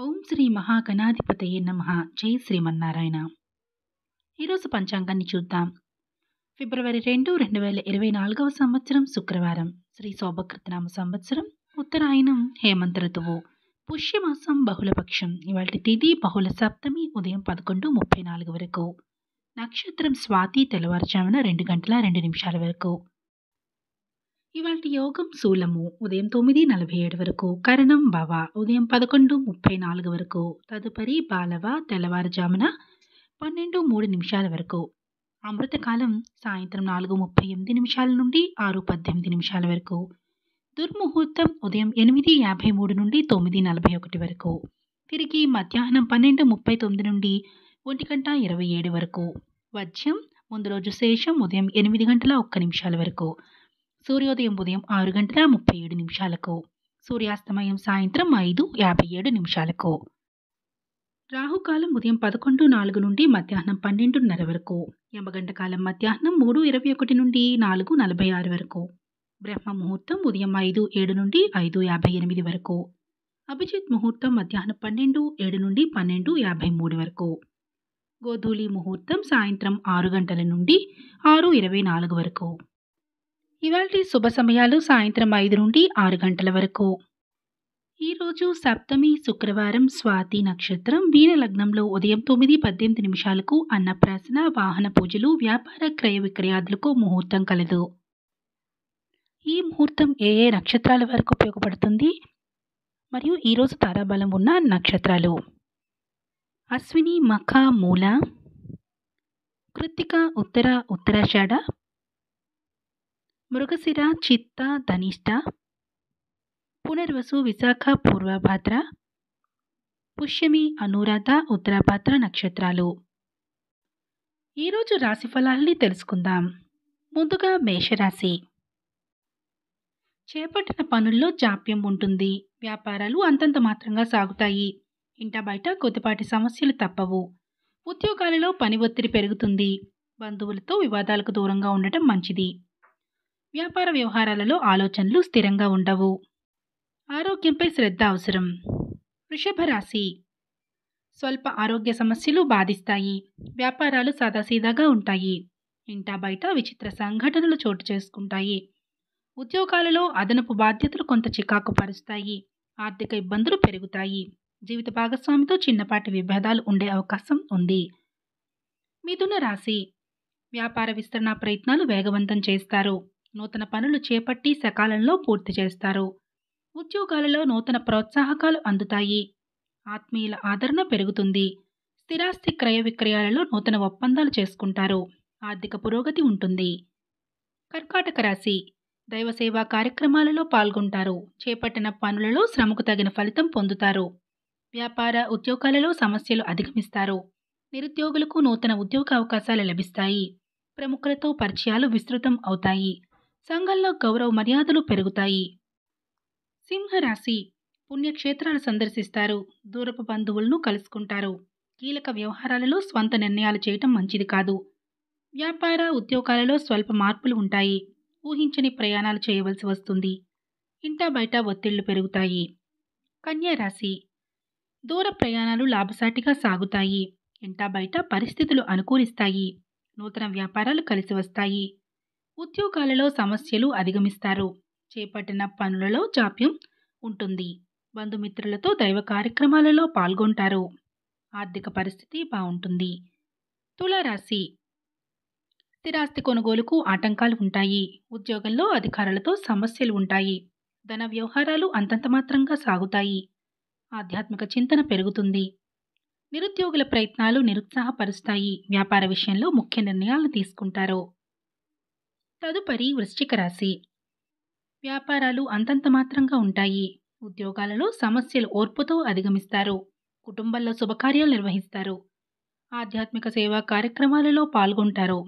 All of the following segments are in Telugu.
ఓం శ్రీ మహాగణాధిపతయ నమ జై శ్రీమన్నారాయణ ఈరోజు పంచాంగాన్ని చూద్దాం ఫిబ్రవరి రెండు రెండు వేల ఇరవై నాలుగవ సంవత్సరం శుక్రవారం శ్రీ శోభకృతనామ సంవత్సరం ఉత్తరాయణం హేమంత ఋతువు పుష్యమాసం బహుళపక్షం ఇవాళ తిథి బహుళ సప్తమి ఉదయం పదకొండు ముప్పై నాలుగు వరకు నక్షత్రం స్వాతి తెల్లవారుజామున రెండు గంటల రెండు నిమిషాల వరకు ఇవాళ యోగం శూలము ఉదయం తొమ్మిది నలభై ఏడు వరకు కరణం భవ ఉదయం పదకొండు ముప్పై నాలుగు వరకు తదుపరి బాలవ తెల్లవారుజామున పన్నెండు మూడు నిమిషాల వరకు అమృతకాలం సాయంత్రం నాలుగు ముప్పై ఎనిమిది నిమిషాల నుండి ఆరు పద్దెనిమిది నిమిషాల వరకు దుర్ముహూర్తం ఉదయం ఎనిమిది యాభై మూడు నుండి తొమ్మిది నలభై ఒకటి వరకు తిరిగి మధ్యాహ్నం పన్నెండు ముప్పై తొమ్మిది నుండి ఒంటి గంట ఇరవై ఏడు వరకు వజ్యం ముందు రోజు శేషం ఉదయం ఎనిమిది గంటల ఒక్క నిమిషాల వరకు సూర్యోదయం ఉదయం ఆరు గంటల ముప్పై ఏడు నిమిషాలకు సూర్యాస్తమయం సాయంత్రం ఐదు యాభై ఏడు నిమిషాలకు రాహుకాలం ఉదయం పదకొండు నాలుగు నుండి మధ్యాహ్నం పన్నెండున్నర వరకు యమగంట కాలం మధ్యాహ్నం మూడు ఇరవై ఒకటి నుండి నాలుగు నలభై ఆరు వరకు బ్రహ్మ ముహూర్తం ఉదయం ఐదు ఏడు నుండి ఐదు యాభై ఎనిమిది వరకు అభిజిత్ ముహూర్తం మధ్యాహ్నం పన్నెండు ఏడు నుండి పన్నెండు యాభై మూడు వరకు గోధూలి ముహూర్తం సాయంత్రం ఆరు గంటల నుండి ఆరు ఇరవై నాలుగు వరకు ఇవాళ శుభ సమయాలు సాయంత్రం ఐదు నుండి ఆరు గంటల వరకు ఈరోజు సప్తమి శుక్రవారం స్వాతి నక్షత్రం వీర లగ్నంలో ఉదయం తొమ్మిది పద్దెనిమిది నిమిషాలకు అన్నప్రాసన వాహన పూజలు వ్యాపార క్రయ విక్రయాదులకు ముహూర్తం కలదు ఈ ముహూర్తం ఏ ఏ నక్షత్రాల వరకు ఉపయోగపడుతుంది మరియు ఈరోజు తారాబలం ఉన్న నక్షత్రాలు అశ్విని మఖ మూల కృత్తిక ఉత్తర ఉత్తరాషాఢ మృగశిర చిత్త ధనిష్ట పునర్వసు విశాఖ పూర్వభాద్ర పుష్యమి అనురాధ ఉత్తరాభాద్ర నక్షత్రాలు ఈరోజు రాశి ఫలాల్ని తెలుసుకుందాం ముందుగా మేషరాశి చేపట్టిన పనుల్లో జాప్యం ఉంటుంది వ్యాపారాలు అంతంత మాత్రంగా సాగుతాయి ఇంట బయట కొద్దిపాటి సమస్యలు తప్పవు ఉద్యోగాలలో పని ఒత్తిడి పెరుగుతుంది బంధువులతో వివాదాలకు దూరంగా ఉండటం మంచిది వ్యాపార వ్యవహారాలలో ఆలోచనలు స్థిరంగా ఉండవు ఆరోగ్యంపై శ్రద్ధ అవసరం వృషభ రాశి స్వల్ప ఆరోగ్య సమస్యలు బాధిస్తాయి వ్యాపారాలు సాదాసీదాగా ఉంటాయి ఇంటా బయట విచిత్ర సంఘటనలు చోటు చేసుకుంటాయి ఉద్యోగాలలో అదనపు బాధ్యతలు కొంత చికాకు పరుస్తాయి ఆర్థిక ఇబ్బందులు పెరుగుతాయి జీవిత భాగస్వామితో చిన్నపాటి విభేదాలు ఉండే అవకాశం ఉంది మిథున రాశి వ్యాపార విస్తరణ ప్రయత్నాలు వేగవంతం చేస్తారు నూతన పనులు చేపట్టి సకాలంలో పూర్తి చేస్తారు ఉద్యోగాలలో నూతన ప్రోత్సాహకాలు అందుతాయి ఆత్మీయుల ఆదరణ పెరుగుతుంది స్థిరాస్తి క్రయ విక్రయాలలో నూతన ఒప్పందాలు చేసుకుంటారు ఆర్థిక పురోగతి ఉంటుంది కర్కాటక రాశి దైవసేవా కార్యక్రమాలలో పాల్గొంటారు చేపట్టిన పనులలో శ్రమకు తగిన ఫలితం పొందుతారు వ్యాపార ఉద్యోగాలలో సమస్యలు అధిగమిస్తారు నిరుద్యోగులకు నూతన ఉద్యోగ అవకాశాలు లభిస్తాయి ప్రముఖులతో పరిచయాలు విస్తృతం అవుతాయి సంఘంలో గౌరవ మర్యాదలు పెరుగుతాయి సింహరాశి పుణ్యక్షేత్రాలు సందర్శిస్తారు దూరపు బంధువులను కలుసుకుంటారు కీలక వ్యవహారాలలో స్వంత నిర్ణయాలు చేయటం మంచిది కాదు వ్యాపార ఉద్యోగాలలో స్వల్ప మార్పులు ఉంటాయి ఊహించని ప్రయాణాలు చేయవలసి వస్తుంది ఇంటా బయట ఒత్తిళ్లు పెరుగుతాయి రాశి దూర ప్రయాణాలు లాభసాటిగా సాగుతాయి ఇంటా బయట పరిస్థితులు అనుకూలిస్తాయి నూతన వ్యాపారాలు కలిసి వస్తాయి ఉద్యోగాలలో సమస్యలు అధిగమిస్తారు చేపట్టిన పనులలో జాప్యం ఉంటుంది బంధుమిత్రులతో దైవ కార్యక్రమాలలో పాల్గొంటారు ఆర్థిక పరిస్థితి బాగుంటుంది తులారాశి స్థిరాస్తి కొనుగోలుకు ఆటంకాలు ఉంటాయి ఉద్యోగంలో అధికారులతో సమస్యలు ఉంటాయి ధన వ్యవహారాలు అంతంత మాత్రంగా సాగుతాయి ఆధ్యాత్మిక చింతన పెరుగుతుంది నిరుద్యోగుల ప్రయత్నాలు నిరుత్సాహపరుస్తాయి వ్యాపార విషయంలో ముఖ్య నిర్ణయాలు తీసుకుంటారు తదుపరి వృశ్చిక రాశి వ్యాపారాలు అంతంత మాత్రంగా ఉంటాయి ఉద్యోగాలలో సమస్యలు ఓర్పుతో అధిగమిస్తారు కుటుంబంలో శుభకార్యాలు నిర్వహిస్తారు ఆధ్యాత్మిక సేవా కార్యక్రమాలలో పాల్గొంటారు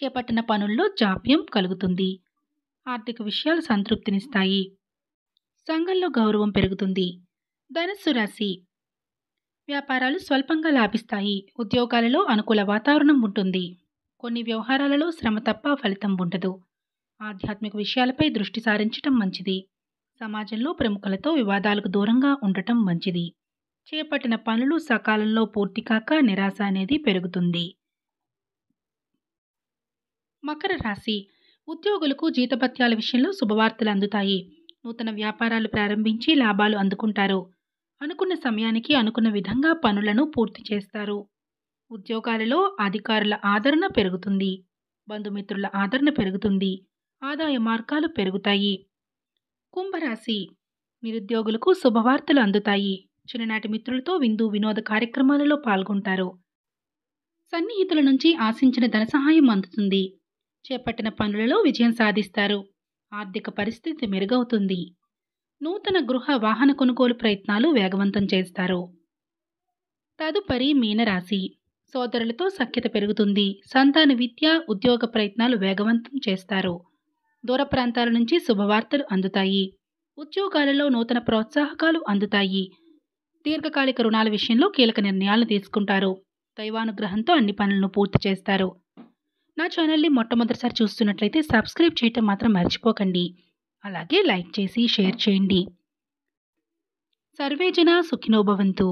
చేపట్టిన పనుల్లో జాప్యం కలుగుతుంది ఆర్థిక విషయాలు సంతృప్తినిస్తాయి సంఘంలో గౌరవం పెరుగుతుంది ధనస్సు రాశి వ్యాపారాలు స్వల్పంగా లాభిస్తాయి ఉద్యోగాలలో అనుకూల వాతావరణం ఉంటుంది కొన్ని వ్యవహారాలలో శ్రమ తప్ప ఫలితం ఉండదు ఆధ్యాత్మిక విషయాలపై దృష్టి సారించటం మంచిది సమాజంలో ప్రముఖులతో వివాదాలకు దూరంగా ఉండటం మంచిది చేపట్టిన పనులు సకాలంలో పూర్తి కాక నిరాశ అనేది పెరుగుతుంది మకర రాశి ఉద్యోగులకు జీతభత్యాల విషయంలో శుభవార్తలు అందుతాయి నూతన వ్యాపారాలు ప్రారంభించి లాభాలు అందుకుంటారు అనుకున్న సమయానికి అనుకున్న విధంగా పనులను పూర్తి చేస్తారు ఉద్యోగాలలో అధికారుల ఆదరణ పెరుగుతుంది బంధుమిత్రుల ఆదరణ పెరుగుతుంది ఆదాయ మార్గాలు పెరుగుతాయి కుంభరాశి నిరుద్యోగులకు శుభవార్తలు అందుతాయి చిన్ననాటి మిత్రులతో విందు వినోద కార్యక్రమాలలో పాల్గొంటారు సన్నిహితుల నుంచి ఆశించిన ధన సహాయం అందుతుంది చేపట్టిన పనులలో విజయం సాధిస్తారు ఆర్థిక పరిస్థితి మెరుగవుతుంది నూతన గృహ వాహన కొనుగోలు ప్రయత్నాలు వేగవంతం చేస్తారు తదుపరి మీనరాశి సోదరులతో సఖ్యత పెరుగుతుంది సంతాన విద్య ఉద్యోగ ప్రయత్నాలు వేగవంతం చేస్తారు దూర ప్రాంతాల నుంచి శుభవార్తలు అందుతాయి ఉద్యోగాలలో నూతన ప్రోత్సాహకాలు అందుతాయి దీర్ఘకాలిక రుణాల విషయంలో కీలక నిర్ణయాలు తీసుకుంటారు దైవానుగ్రహంతో అన్ని పనులను పూర్తి చేస్తారు నా ఛానల్ని మొట్టమొదటిసారి చూస్తున్నట్లయితే సబ్స్క్రైబ్ చేయటం మాత్రం మర్చిపోకండి అలాగే లైక్ చేసి షేర్ చేయండి సర్వేజన సుఖినోభవంతు